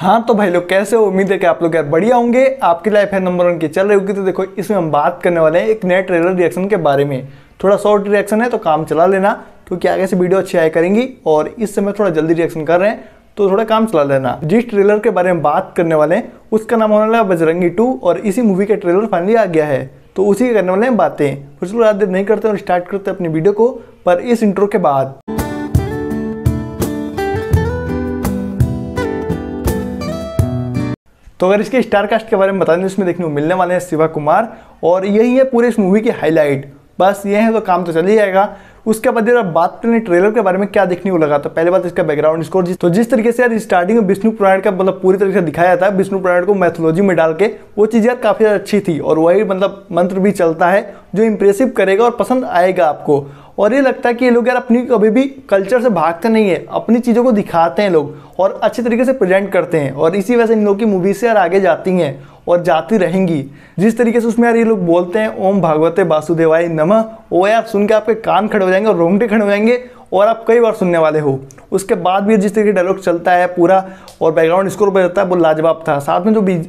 हाँ तो भाई लोग कैसे हो उम्मीद है कि आप लोग यार बढ़िया होंगे आपकी लाइफ है नंबर वन की चल रही होगी तो देखो इसमें हम बात करने वाले हैं एक नए ट्रेलर रिएक्शन के बारे में थोड़ा शॉर्ट रिएक्शन है तो काम चला लेना क्योंकि आगे से वीडियो अच्छी आए करेंगी और इस समय थोड़ा जल्दी रिएक्शन कर रहे हैं तो थोड़ा काम चला लेना जिस ट्रेलर के बारे में बात करने वाले हैं उसका नाम होने वाला है बजरंगी टू और इसी मूवी का ट्रेलर फाइनली आ गया है तो उसी के करने वाले हैं बातें फिर तो चलो रात नहीं करते और स्टार्ट करते अपनी वीडियो को पर इस इंटरव्यू के बाद तो अगर इसके स्टार कास्ट के बारे में बता दें तो इसमें देखने को मिलने वाले हैं शिवा कुमार और यही है पूरे इस मूवी की हाईलाइट बस ये है तो काम तो चल ही जाएगा उसके बाद जरा बात करें ट्रेलर के बारे में क्या देखने को लगा था तो पहले बात तो इसका बैकग्राउंड स्कोर जिस तो जिस तरीके से यार स्टार्टिंग में विष्णु पुराण का मतलब पूरी तरीके से दिखाया था विष्णु पुराण को मैथोलॉजी में डाल के वो चीज़ यार काफ़ी अच्छी थी और वही मतलब मंत्र भी चलता है जो इम्प्रेसिव करेगा और पसंद आएगा आपको और ये लगता है कि ये लोग यार अपनी कभी भी कल्चर से भागते नहीं है अपनी चीज़ों को दिखाते हैं लोग और अच्छे तरीके से प्रेजेंट करते हैं और इसी वजह से इन लोग की मूवीज़ से यार आगे जाती हैं और जाती रहेंगी जिस तरीके से उसमें यार ये लोग बोलते हैं ओम भागवते वासुदेवाय नम ओ यार सुन के आपके कान खड़े हो जाएंगे और रोंगटे खड़े हो जाएंगे और आप कई बार सुनने वाले हो उसके बाद भी जिस तरीके डायलॉग चलता है पूरा और बैकग्राउंड स्कोर पर रहता है वो लाजवाब था साथ में जो बीज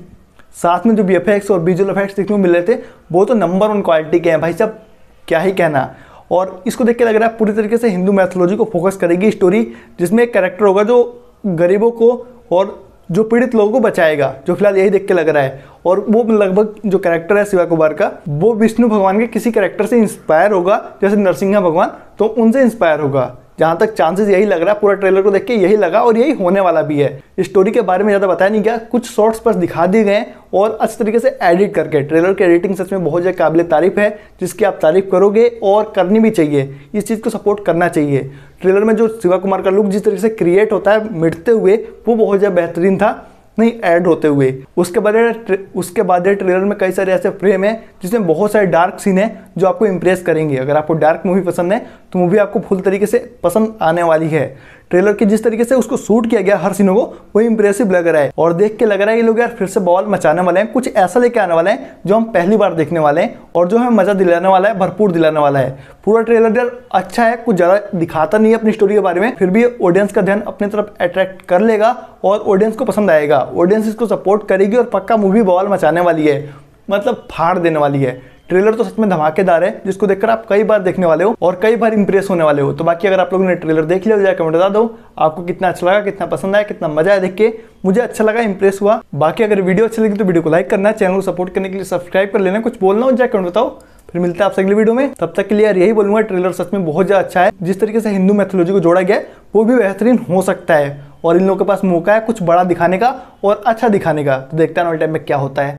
साथ में जो बी और विजुअल इफेक्ट्स देखने को मिल रहे थे वो तो नंबर वन क्वालिटी के हैं भाई साहब क्या ही कहना और इसको देख के लग रहा है पूरी तरीके से हिंदू मैथोलॉजी को फोकस करेगी स्टोरी जिसमें एक कैरेक्टर होगा जो गरीबों को और जो पीड़ित लोगों को बचाएगा जो फिलहाल यही देख के लग रहा है और वो लगभग जो कैरेक्टर है शिवा कुमार का वो विष्णु भगवान के किसी कैरेक्टर से इंस्पायर होगा जैसे नरसिंहा भगवान तो उनसे इंस्पायर होगा जहाँ तक चांसेस यही लग रहा है पूरा ट्रेलर को देख के यही लगा और यही होने वाला भी है स्टोरी के बारे में ज़्यादा बताया नहीं गया कुछ शॉर्ट्स बस दिखा दिए गए और अच्छे तरीके से एडिट करके ट्रेलर की एडिटिंग सच में बहुत ज़्यादा काबिल तारीफ है जिसकी आप तारीफ करोगे और करनी भी चाहिए इस चीज़ को सपोर्ट करना चाहिए ट्रेलर में जो शिवा कुमार का लुक जिस तरीके से क्रिएट होता है मिटते हुए वो बहुत ज़्यादा बेहतरीन था नहीं ऐड होते हुए उसके बाद उसके बाद ट्रेलर में कई सारे ऐसे फ्रेम है जिसमें बहुत सारे डार्क सीन है जो आपको इम्प्रेस करेंगे अगर आपको डार्क मूवी पसंद है तो मूवी आपको फुल तरीके से पसंद आने वाली है ट्रेलर के जिस तरीके से उसको शूट किया गया हर सीनों को वो इम्प्रेसिव लग रहा है और देख के लग रहा है ये लोग यार फिर से बॉल मचाने वाले हैं कुछ ऐसा लेके आने वाला है जो हम पहली बार देखने वाले हैं और जो हमें मज़ा दिलाने वाला है भरपूर दिलाने वाला है पूरा ट्रेलर यार अच्छा है कुछ ज़्यादा दिखाता नहीं है अपनी स्टोरी के बारे में फिर भी ऑडियंस का ध्यान अपनी तरफ अट्रैक्ट कर लेगा और ऑडियंस को पसंद आएगा ऑडियंस इसको सपोर्ट करेगी और पक्का मूवी बॉल मचाने वाली है मतलब फाड़ देने वाली है ट्रेलर तो सच में धमाकेदार है जिसको देखकर आप कई बार देखने वाले हो और कई बार इंप्रेस होने वाले हो तो बाकी अगर आप लोगों ने ट्रेलर देख लिया तो जाए कमेंट बता दो आपको कितना अच्छा लगा कितना पसंद आया कितना मजा आया देख के मुझे अच्छा लगा इंप्रेस हुआ बाकी अगर वीडियो अच्छी लगी तो वीडियो को लाइक करना चैनल को सपोर्ट करने के लिए सब्सक्राइब कर लेना कुछ बोलना हो तो जाए कमेंट बताओ फिर मिलते हैं आपसे अगली वीडियो में तब तक के लिए यार यही बोलूंगा ट्रेलर सच में बहुत ज़्यादा अच्छा है जिस तरीके से हिंदू मैथोलॉजी को जोड़ा गया वो भी बेहतरीन हो सकता है और इन लोगों के पास मौका है कुछ बड़ा दिखाने का और अच्छा दिखाने का तो देखते हैं टाइम में क्या होता है